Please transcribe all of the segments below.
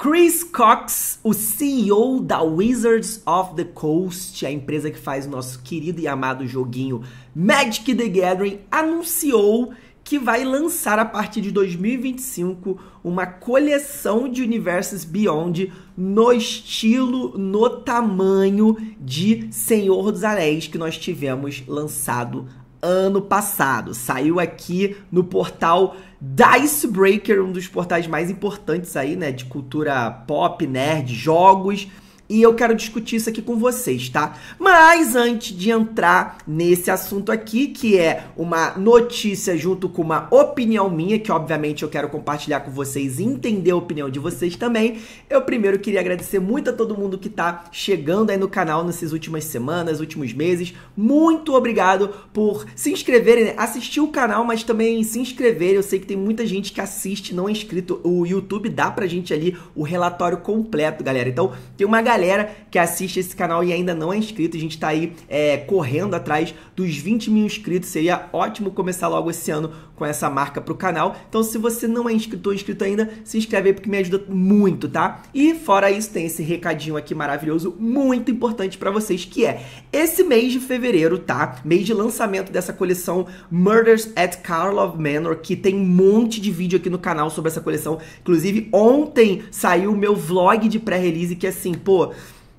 Chris Cox, o CEO da Wizards of the Coast, a empresa que faz o nosso querido e amado joguinho Magic the Gathering, anunciou que vai lançar a partir de 2025 uma coleção de universos Beyond no estilo, no tamanho de Senhor dos Anéis que nós tivemos lançado ano passado. Saiu aqui no portal Dicebreaker, um dos portais mais importantes aí, né, de cultura pop, nerd, jogos e eu quero discutir isso aqui com vocês, tá? Mas antes de entrar nesse assunto aqui, que é uma notícia junto com uma opinião minha, que obviamente eu quero compartilhar com vocês e entender a opinião de vocês também, eu primeiro queria agradecer muito a todo mundo que tá chegando aí no canal nessas últimas semanas, últimos meses. Muito obrigado por se inscreverem, né? assistir o canal, mas também se inscreverem. Eu sei que tem muita gente que assiste, não é inscrito. O YouTube dá pra gente ali o relatório completo, galera. Então, tem uma galera galera que assiste esse canal e ainda não é inscrito. A gente está aí é, correndo atrás dos 20 mil inscritos. Seria ótimo começar logo esse ano com essa marca para o canal. Então, se você não é inscrito ou inscrito ainda, se inscreve aí porque me ajuda muito, tá? E fora isso, tem esse recadinho aqui maravilhoso, muito importante para vocês, que é esse mês de fevereiro, tá? Mês de lançamento dessa coleção Murders at Karlov Manor, que tem um monte de vídeo aqui no canal sobre essa coleção. Inclusive, ontem saiu o meu vlog de pré-release, que é assim, pô,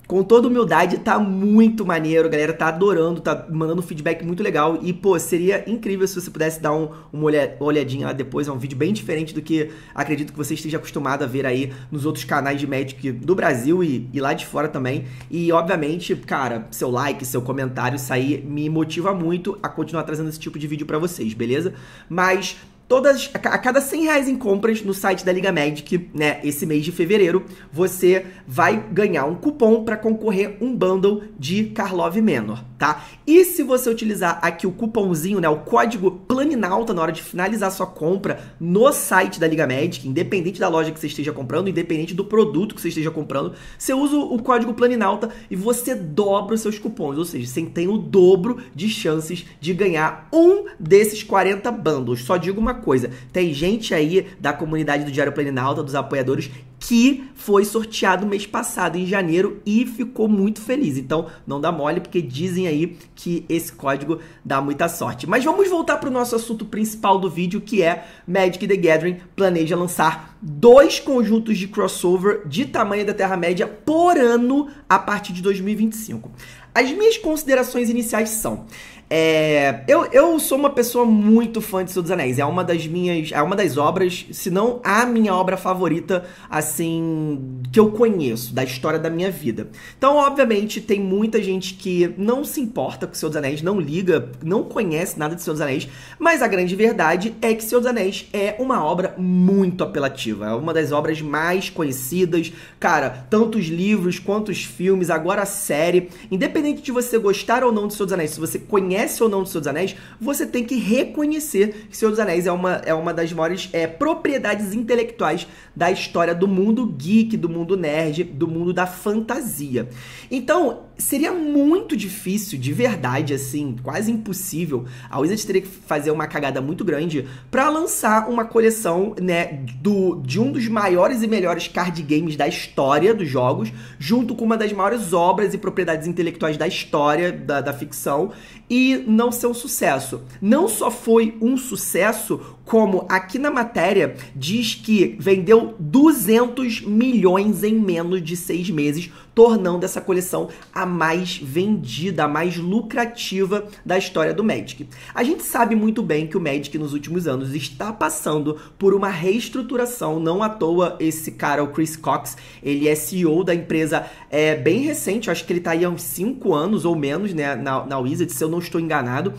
com toda humildade, tá muito maneiro, galera tá adorando, tá mandando feedback muito legal. E, pô, seria incrível se você pudesse dar um, uma olhadinha lá depois. É um vídeo bem diferente do que acredito que você esteja acostumado a ver aí nos outros canais de Magic do Brasil e, e lá de fora também. E, obviamente, cara, seu like, seu comentário, isso aí me motiva muito a continuar trazendo esse tipo de vídeo para vocês, beleza? Mas todas, a cada 100 reais em compras no site da Liga Magic, né, esse mês de fevereiro, você vai ganhar um cupom para concorrer um bundle de Karlov Menor, tá? E se você utilizar aqui o cupomzinho, né, o código Planinalta na hora de finalizar sua compra no site da Liga Magic, independente da loja que você esteja comprando, independente do produto que você esteja comprando, você usa o código Planinalta e você dobra os seus cupons, ou seja, você tem o dobro de chances de ganhar um desses 40 bundles. Só digo uma coisa. Tem gente aí da comunidade do Diário Planinalta, dos apoiadores, que foi sorteado mês passado, em janeiro, e ficou muito feliz. Então, não dá mole, porque dizem aí que esse código dá muita sorte. Mas vamos voltar para o nosso assunto principal do vídeo, que é Magic the Gathering planeja lançar dois conjuntos de crossover de tamanho da Terra-média por ano a partir de 2025. As minhas considerações iniciais são: é, eu, eu sou uma pessoa muito fã de Senhor dos Anéis. É uma das minhas. É uma das obras, se não a minha obra favorita, assim, que eu conheço, da história da minha vida. Então, obviamente, tem muita gente que não se importa com Senhor dos Anéis, não liga, não conhece nada de Senhor dos Anéis, mas a grande verdade é que Senhor dos Anéis é uma obra muito apelativa. É uma das obras mais conhecidas, cara, tantos livros quanto os filmes, agora a série. Independente de você gostar ou não de Senhor dos Anéis, se você conhece conhece ou não do Senhor dos Anéis, você tem que reconhecer que Senhor dos Anéis é uma, é uma das maiores é, propriedades intelectuais da história do mundo geek, do mundo nerd, do mundo da fantasia. Então, seria muito difícil, de verdade, assim, quase impossível. A Wizards teria que fazer uma cagada muito grande para lançar uma coleção, né, do, de um dos maiores e melhores card games da história dos jogos, junto com uma das maiores obras e propriedades intelectuais da história da, da ficção, e não ser um sucesso. Não só foi um sucesso, como aqui na matéria diz que vendeu 200 milhões em menos de seis meses, tornando essa coleção a mais vendida, a mais lucrativa da história do Magic. A gente sabe muito bem que o Magic nos últimos anos está passando por uma reestruturação, não à toa esse cara, o Chris Cox, ele é CEO da empresa é, bem recente, acho que ele está aí há uns 5 anos ou menos né, na, na Wizards, se eu não estou enganado.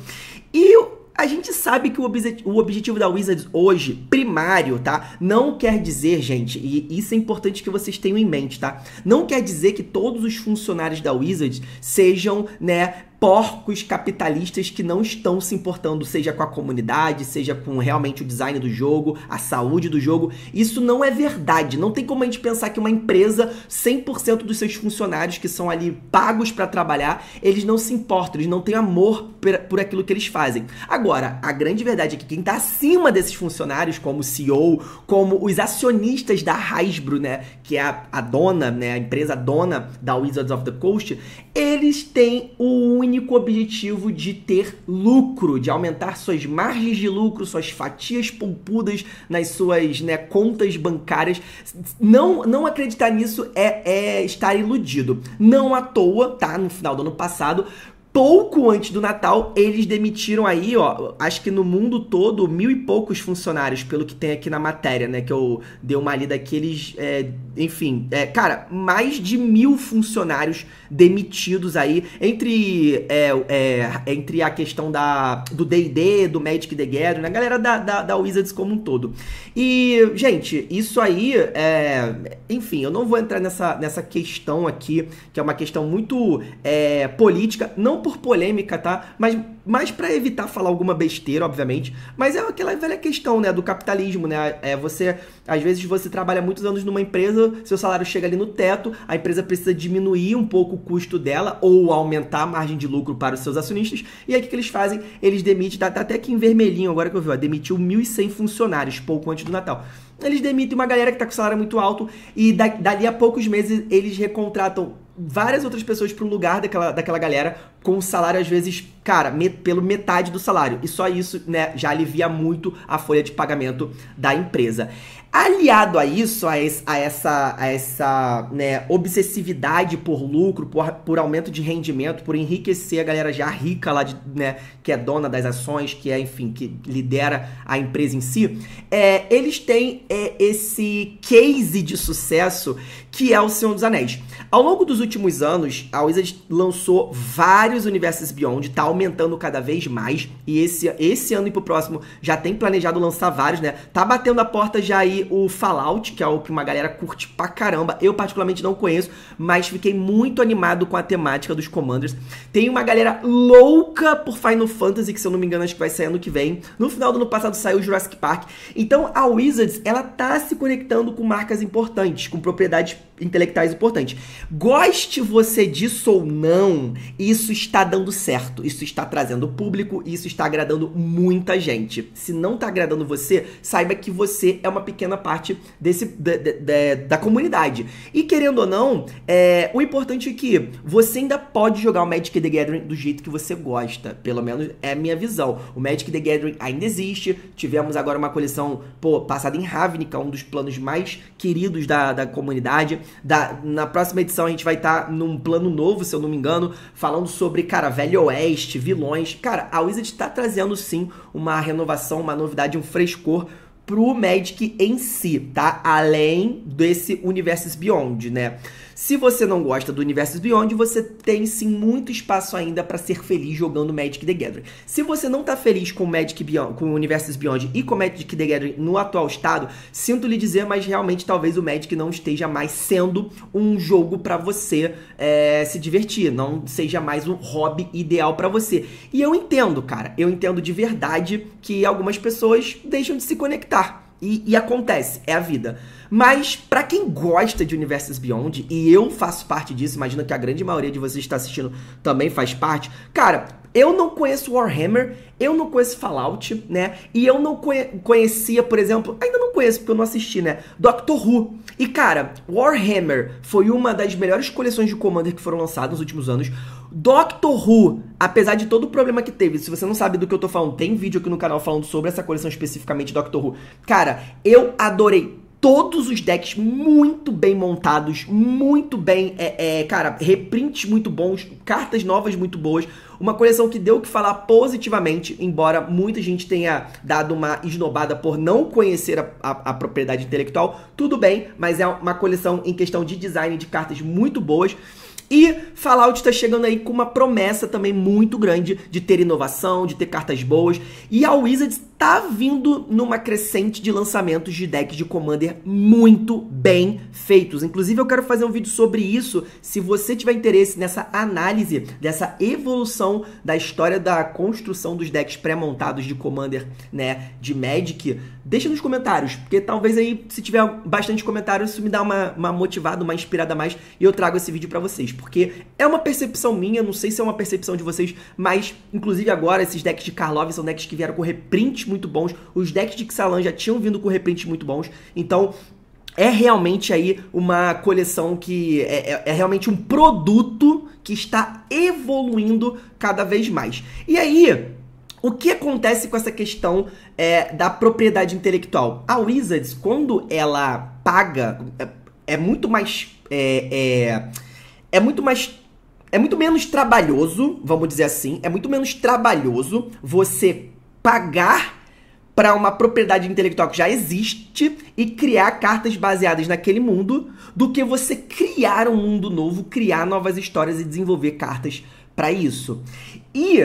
E a gente sabe que o, o, objetivo da Wizards hoje, primário, tá? Não quer dizer, gente, e isso é importante que vocês tenham em mente, tá? Não quer dizer que todos os funcionários da Wizards sejam, né, porcos capitalistas que não estão se importando, seja com a comunidade, seja com realmente o design do jogo, a saúde do jogo. Isso não é verdade. Não tem como a gente pensar que uma empresa, 100% dos seus funcionários que são ali pagos para trabalhar, eles não se importam, eles não têm amor por aquilo que eles fazem. Agora, a grande verdade é que quem está acima desses funcionários, como CEO, como os acionistas da Hasbro, né, que é a, a dona, né, a empresa dona da Wizards of the Coast, eles têm o único único objetivo de ter lucro, de aumentar suas margens de lucro, suas fatias pompudas nas suas né, contas bancárias. Não, não acreditar nisso é, é estar iludido. Não à toa, tá? No final do ano passado, pouco antes do Natal, eles demitiram aí, ó, acho que no mundo todo, mil e poucos funcionários, pelo que tem aqui na matéria, né? Que eu dei uma lida aqui, eles, é, enfim, é, cara, mais de mil funcionários demitidos aí, entre, é, é entre a questão da, do D&D, do Magic the Gathering, né? A galera da, da, da, Wizards como um todo. E, gente, isso aí, é, enfim, eu não vou entrar nessa, nessa questão aqui, que é uma questão muito é, política, não por polêmica, tá? Mas mais para evitar falar alguma besteira, obviamente. Mas é aquela velha questão, né, do capitalismo, né? É você, às vezes você trabalha muitos anos numa empresa, seu salário chega ali no teto, a empresa precisa diminuir um pouco o custo dela ou aumentar a margem de lucro para os seus acionistas. E aí o que, eles fazem? Eles demitem, tá, tá até aqui em vermelhinho agora que eu vi, ó, demitiu 1.100 funcionários pouco antes do Natal eles demitem uma galera que está com salário muito alto e dali a poucos meses eles recontratam várias outras pessoas para o lugar daquela, daquela galera com o salário, às vezes, cara, me, pelo metade do salário. E só isso, né, já alivia muito a folha de pagamento da empresa. Aliado a isso, a, a essa, a essa né, obsessividade por lucro, por, por aumento de rendimento, por enriquecer a galera já rica lá, de, né, que é dona das ações, que é, enfim, que lidera a empresa em si, é, eles têm é, esse case de sucesso que é o Senhor dos Anéis. Ao longo dos últimos anos, a Wizard lançou várias vários universos Beyond, tá aumentando cada vez mais. E esse, esse ano e pro próximo já tem planejado lançar vários, né? Tá batendo a porta já aí o Fallout, que é o que uma galera curte pra caramba. Eu particularmente não conheço, mas fiquei muito animado com a temática dos Commanders. Tem uma galera louca por Final Fantasy, que se eu não me engano acho que vai sair ano que vem. No final do ano passado saiu o Jurassic Park. Então a Wizards, ela tá se conectando com marcas importantes, com propriedades intelectuais importantes. Goste você disso ou não, isso está dando certo, isso está trazendo público e isso está agradando muita gente. Se não está agradando você, saiba que você é uma pequena parte desse da, da comunidade. E querendo ou não, é, o importante é que você ainda pode jogar o Magic the Gathering do jeito que você gosta. Pelo menos é a minha visão. O Magic the Gathering ainda existe. Tivemos agora uma coleção pô, passada em Ravnica, é um dos planos mais queridos da, da comunidade. Da, na próxima edição a gente vai estar tá num plano novo, se eu não me engano, falando sobre sobre, cara, Velho Oeste, vilões. Cara, a Wizard tá trazendo sim uma renovação, uma novidade, um frescor pro Magic em si, tá? Além desse Universes Beyond, né? Se você não gosta do Universo Beyond, você tem sim muito espaço ainda para ser feliz jogando Magic the Gathering. Se você não tá feliz com Magic Beyond, com Universos Beyond e com Magic the Gathering no atual estado, sinto lhe dizer, mas realmente talvez o Magic não esteja mais sendo um jogo para você é, se divertir, não seja mais um hobby ideal para você. E eu entendo, cara, eu entendo de verdade que algumas pessoas deixam de se conectar. E, e, acontece, é a vida. Mas para quem gosta de Universes Beyond, e eu faço parte disso, imagino que a grande maioria de vocês que está assistindo também faz parte, cara, eu não conheço Warhammer, eu não conheço Fallout, né? E eu não conhe conhecia, por exemplo, ainda não conheço porque eu não assisti, né? Doctor Who. E cara, Warhammer foi uma das melhores coleções de Commander que foram lançadas nos últimos anos. Doctor Who, apesar de todo o problema que teve, se você não sabe do que eu tô falando, tem vídeo aqui no canal falando sobre essa coleção especificamente Doctor Who. Cara, eu adorei todos os decks muito bem montados, muito bem, é, é, cara, reprints muito bons, cartas novas muito boas. Uma coleção que deu o que falar positivamente, embora muita gente tenha dado uma esnobada por não conhecer a, a, a, propriedade intelectual. Tudo bem, mas é uma coleção em questão de design de cartas muito boas. E Fallout está chegando aí com uma promessa também muito grande de ter inovação, de ter cartas boas. E a Wizards tá vindo numa crescente de lançamentos de decks de Commander muito bem feitos. Inclusive, eu quero fazer um vídeo sobre isso. Se você tiver interesse nessa análise, dessa evolução da história da construção dos decks pré-montados de Commander, né, de Magic, deixa nos comentários, porque talvez aí, se tiver bastante comentários isso me dá uma, uma motivada, uma inspirada mais, e eu trago esse vídeo para vocês, porque é uma percepção minha, não sei se é uma percepção de vocês, mas, inclusive agora, esses decks de Karlov são decks que vieram com reprint muito bons, os decks de Xalan já tinham vindo com reprints muito bons, então é realmente aí uma coleção que é, é, é, realmente um produto que está evoluindo cada vez mais. E aí, o que acontece com essa questão é, da propriedade intelectual? A Wizards, quando ela paga, é, é muito mais. É, é, é muito mais é muito menos trabalhoso, vamos dizer assim, é muito menos trabalhoso você pagar para uma propriedade intelectual que já existe e criar cartas baseadas naquele mundo do que você criar um mundo novo, criar novas histórias e desenvolver cartas para isso. E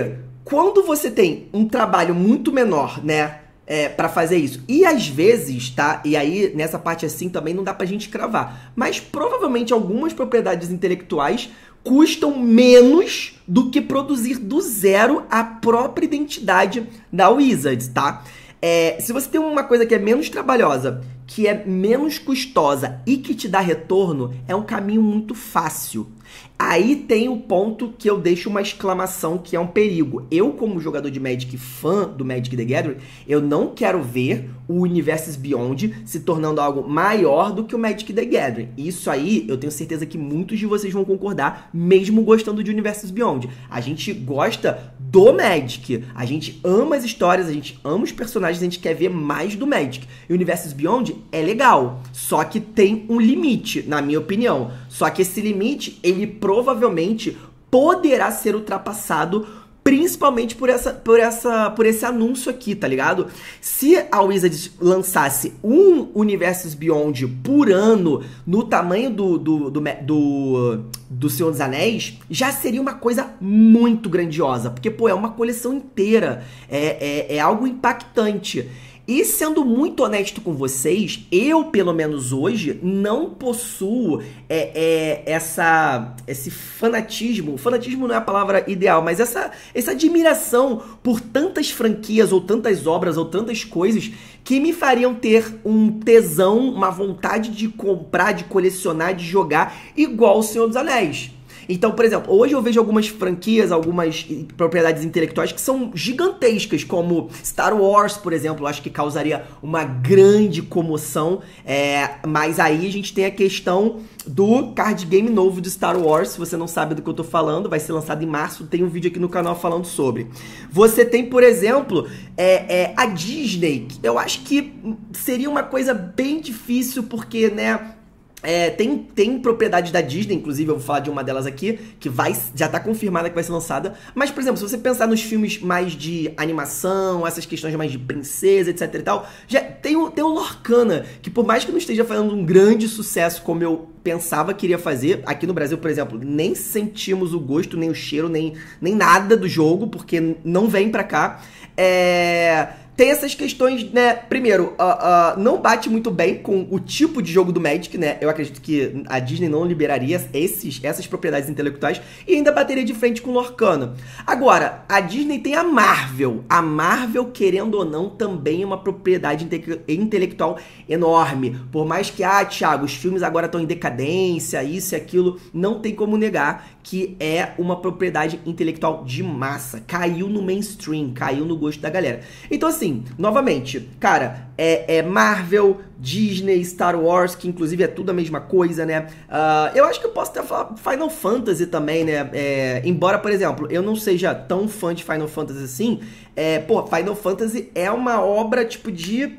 quando você tem um trabalho muito menor, né, é, para fazer isso. E às vezes, tá? E aí nessa parte assim também não dá pra gente cravar, mas provavelmente algumas propriedades intelectuais custam menos do que produzir do zero a própria identidade da Wizards, tá? É, se você tem uma coisa que é menos trabalhosa, que é menos custosa e que te dá retorno, é um caminho muito fácil Aí tem o ponto que eu deixo uma exclamação que é um perigo. Eu, como jogador de Magic fã do Magic the Gathering, eu não quero ver o Universes Beyond se tornando algo maior do que o Magic the Gathering. Isso aí eu tenho certeza que muitos de vocês vão concordar, mesmo gostando de Universes Beyond. A gente gosta do Magic, a gente ama as histórias, a gente ama os personagens, a gente quer ver mais do Magic. E Universes Beyond é legal, só que tem um limite, na minha opinião. Só que esse limite, ele ele provavelmente poderá ser ultrapassado principalmente por essa por essa por esse anúncio aqui, tá ligado? Se a Wizards lançasse um Universos Beyond por ano no tamanho do do, do do, do Senhor dos Anéis, já seria uma coisa muito grandiosa, porque pô, é uma coleção inteira, é, é, é algo impactante. E sendo muito honesto com vocês, eu, pelo menos hoje, não possuo é, é, essa, esse fanatismo. Fanatismo não é a palavra ideal, mas essa, essa admiração por tantas franquias, ou tantas obras, ou tantas coisas que me fariam ter um tesão, uma vontade de comprar, de colecionar, de jogar, igual o Senhor dos Anéis. Então, por exemplo, hoje eu vejo algumas franquias, algumas propriedades intelectuais que são gigantescas, como Star Wars, por exemplo, eu acho que causaria uma grande comoção. É, mas aí a gente tem a questão do card game novo de Star Wars. Se você não sabe do que eu tô falando, vai ser lançado em março. Tem um vídeo aqui no canal falando sobre. Você tem, por exemplo, é, é, a Disney. Eu acho que seria uma coisa bem difícil, porque, né? É, tem, tem propriedade da Disney, inclusive eu vou falar de uma delas aqui, que vai já está confirmada que vai ser lançada. Mas, por exemplo, se você pensar nos filmes mais de animação, essas questões mais de princesa, etc e tal, já tem o, tem o Lorcana, que por mais que não esteja fazendo um grande sucesso como eu pensava que iria fazer, aqui no Brasil, por exemplo, nem sentimos o gosto, nem o cheiro, nem, nem nada do jogo, porque não vem pra cá. É tem essas questões, né? Primeiro, uh, uh, não bate muito bem com o tipo de jogo do Magic, né? Eu acredito que a Disney não liberaria esses, essas propriedades intelectuais e ainda bateria de frente com o Lorcana. Agora, a Disney tem a Marvel. A Marvel, querendo ou não, também é uma propriedade inte intelectual enorme. Por mais que, ah, Thiago, os filmes agora estão em decadência, isso e aquilo, não tem como negar que é uma propriedade intelectual de massa. Caiu no mainstream, caiu no gosto da galera. Então, assim, assim, novamente, cara, é, é, Marvel, Disney, Star Wars, que inclusive é tudo a mesma coisa, né? Uh, eu acho que eu posso até falar Final Fantasy também, né? É, embora, por exemplo, eu não seja tão fã de Final Fantasy assim, é, pô, Final Fantasy é uma obra tipo de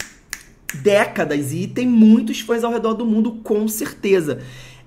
décadas e tem muitos fãs ao redor do mundo, com certeza.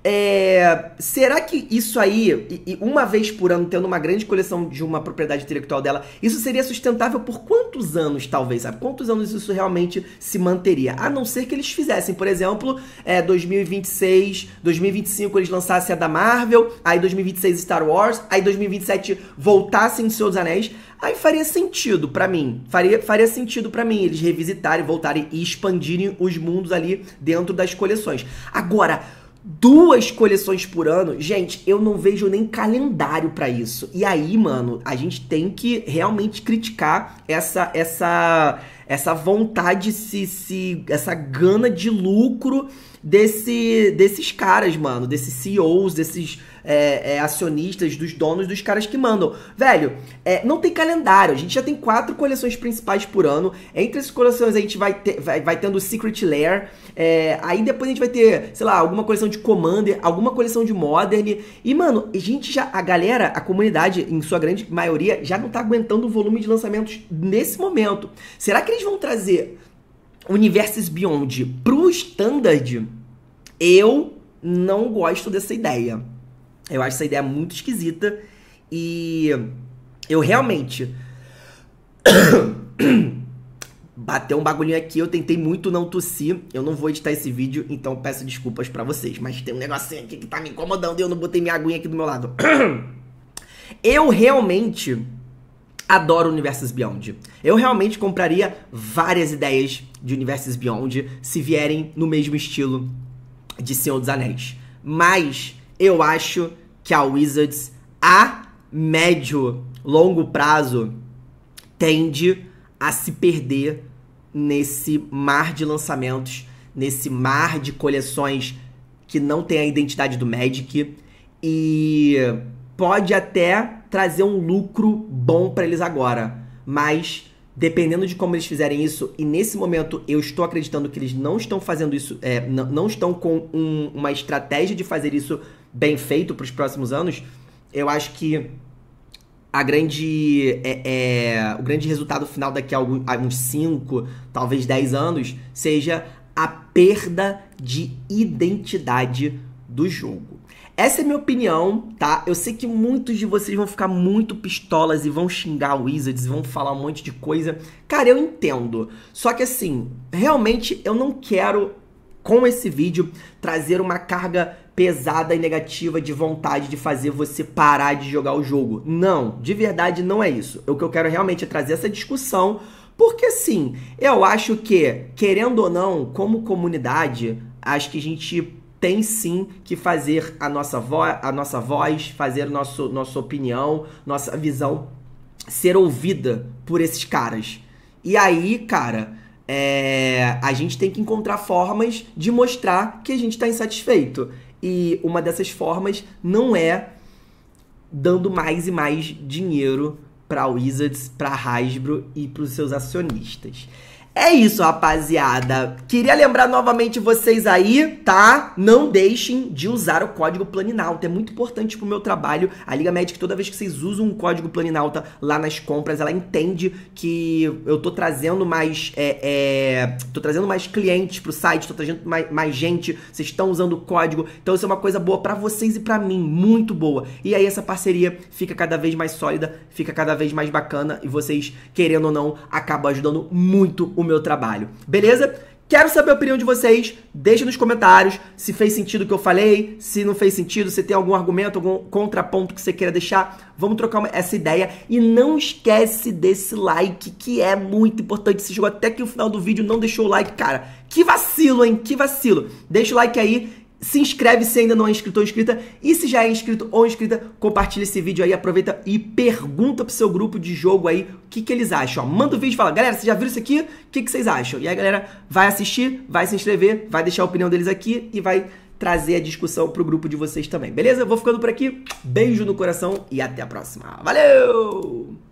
É, será que isso aí, uma vez por ano, tendo uma grande coleção de uma propriedade intelectual dela, isso seria sustentável por quantos anos, talvez? Sabe? Quantos anos isso realmente se manteria? A não ser que eles fizessem, por exemplo, é, 2026, 2025 eles lançassem a da Marvel, aí 2026 Star Wars, aí 2027 voltassem em Seus Anéis. Aí faria sentido para mim. Faria, faria sentido para mim eles revisitarem, voltarem e expandirem os mundos ali dentro das coleções. Agora Duas coleções por ano, gente, eu não vejo nem calendário para isso. E aí, mano, a gente tem que realmente criticar essa essa essa vontade se, se essa gana de lucro desse desses caras, mano, desses CEOs, desses é, é, acionistas, dos donos, dos caras que mandam. Velho, é, não tem calendário. A gente já tem quatro coleções principais por ano. Entre essas coleções a gente vai, ter, vai, vai tendo Secret Lair. É, aí depois a gente vai ter, sei lá, alguma coleção de Commander, alguma coleção de Modern. E, mano, a gente já. A galera, a comunidade, em sua grande maioria, já não tá aguentando o volume de lançamentos nesse momento. Será que eles vão trazer Universes Beyond pro standard? Eu não gosto dessa ideia. Eu acho essa ideia muito esquisita e eu realmente. Bateu um bagulhinho aqui, eu tentei muito não tossir. Eu não vou editar esse vídeo, então peço desculpas para vocês. Mas tem um negocinho aqui que tá me incomodando e eu não botei minha aguinha aqui do meu lado. eu realmente adoro Universos Beyond. Eu realmente compraria várias ideias de Universos Beyond se vierem no mesmo estilo de Senhor dos Anéis. Mas eu acho que a Wizards, a médio, longo prazo, tende a se perder nesse mar de lançamentos, nesse mar de coleções que não tem a identidade do Magic e pode até trazer um lucro bom para eles agora, mas dependendo de como eles fizerem isso, e nesse momento eu estou acreditando que eles não estão fazendo isso, é, não, estão com um, uma estratégia de fazer isso bem feito para os próximos anos, eu acho que a grande é, é, o grande resultado final daqui a, alguns, a uns 5, talvez 10 anos seja a perda de identidade do jogo. Essa é minha opinião, tá? Eu sei que muitos de vocês vão ficar muito pistolas e vão xingar o Wizards, vão falar um monte de coisa. Cara, eu entendo. Só que assim, realmente eu não quero com esse vídeo trazer uma carga pesada e negativa de vontade de fazer você parar de jogar o jogo. Não, de verdade não é isso. O que eu quero realmente é trazer essa discussão, porque sim, eu acho que, querendo ou não, como comunidade, acho que a gente tem sim que fazer a nossa, vo a nossa voz, fazer nosso, nossa opinião, nossa visão ser ouvida por esses caras. E aí, cara, é, a gente tem que encontrar formas de mostrar que a gente está insatisfeito. E uma dessas formas não é dando mais e mais dinheiro para a Wizards, para a Hasbro e para os seus acionistas. É isso, rapaziada. Queria lembrar novamente vocês aí, tá? Não deixem de usar o código Planinalta. É muito importante pro meu trabalho. A Liga Médica, toda vez que vocês usam um código Planinalta lá nas compras, ela entende que eu tô trazendo mais. É, é, tô trazendo mais clientes pro site, tô trazendo mais, mais gente. Vocês estão usando o código. Então isso é uma coisa boa para vocês e para mim. Muito boa. E aí essa parceria fica cada vez mais sólida, fica cada vez mais bacana. E vocês, querendo ou não, acabam ajudando muito o o meu trabalho. Beleza? Quero saber a opinião de vocês. Deixa nos comentários se fez sentido o que eu falei, se não fez sentido, se tem algum argumento, algum contraponto que você queira deixar. Vamos trocar essa ideia. E não esquece desse like, que é muito importante. Se chegou até que o final do vídeo não deixou o like, cara. Que vacilo, hein? Que vacilo. Deixa o like aí se inscreve se ainda não é inscrito ou inscrita. E se já é inscrito ou inscrita, compartilha esse vídeo aí, aproveita e pergunta pro seu grupo de jogo aí o que, que eles acham. Ó, manda o um vídeo e fala, galera, vocês já viram isso aqui? O que, que vocês acham? E aí a galera vai assistir, vai se inscrever, vai deixar a opinião deles aqui e vai trazer a discussão pro grupo de vocês também, beleza? vou ficando por aqui. Beijo no coração e até a próxima. Valeu!